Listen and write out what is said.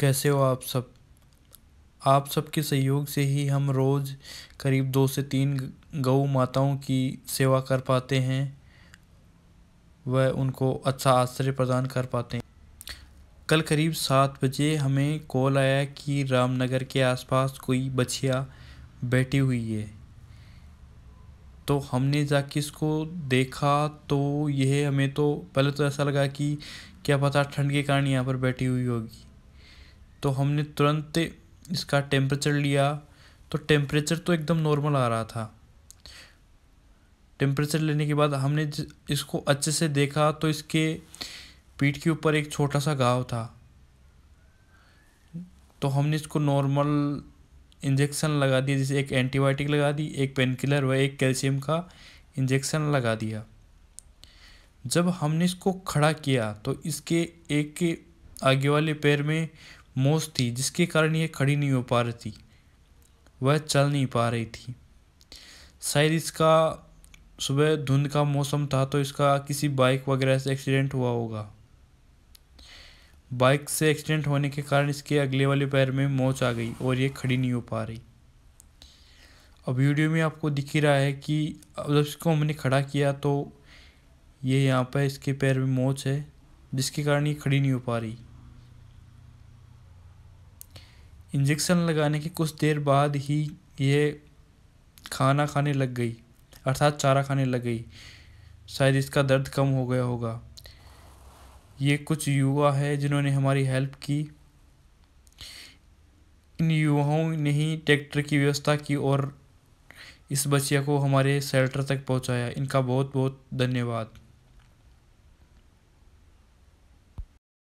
कैसे हो आप सब आप सबके सहयोग से ही हम रोज़ करीब दो से तीन गऊ माताओं की सेवा कर पाते हैं व उनको अच्छा आश्रय प्रदान कर पाते हैं कल करीब सात बजे हमें कॉल आया कि रामनगर के आसपास कोई बछिया बैठी हुई है तो हमने जाके इसको देखा तो यह हमें तो पहले तो ऐसा लगा कि क्या पता ठंड के कारण यहाँ पर बैठी हुई होगी तो हमने तुरंत इसका टेम्परेचर लिया तो टेम्परेचर तो एकदम नॉर्मल आ रहा था टेम्परेचर लेने के बाद हमने इसको अच्छे से देखा तो इसके पीठ के ऊपर एक छोटा सा घाव था तो हमने इसको नॉर्मल इंजेक्शन लगा दिया जैसे एक एंटीबायोटिक लगा दी एक पेन किलर व एक कैल्शियम का इंजेक्शन लगा दिया जब हमने इसको खड़ा किया तो इसके एक के आगे वाले पैर में मोज थी जिसके कारण यह खड़ी नहीं हो पा रही थी वह चल नहीं पा रही थी शायद इसका सुबह धुंध का मौसम था तो इसका किसी बाइक वगैरह से एक्सीडेंट हुआ होगा बाइक से एक्सीडेंट होने के कारण इसके अगले वाले पैर में मोच आ गई और ये खड़ी नहीं हो पा रही अब वीडियो में आपको दिख ही रहा है कि जब इसको हमने खड़ा किया तो ये यहाँ पर इसके पैर में मोच है जिसके कारण ये खड़ी नहीं हो पा रही इंजेक्शन लगाने के कुछ देर बाद ही ये खाना खाने लग गई अर्थात चारा खाने लग गई शायद इसका दर्द कम हो गया होगा ये कुछ युवा है जिन्होंने हमारी हेल्प की इन युवाओं ने ही ट्रैक्टर की व्यवस्था की और इस बच्चिया को हमारे शेल्टर तक पहुंचाया इनका बहुत बहुत धन्यवाद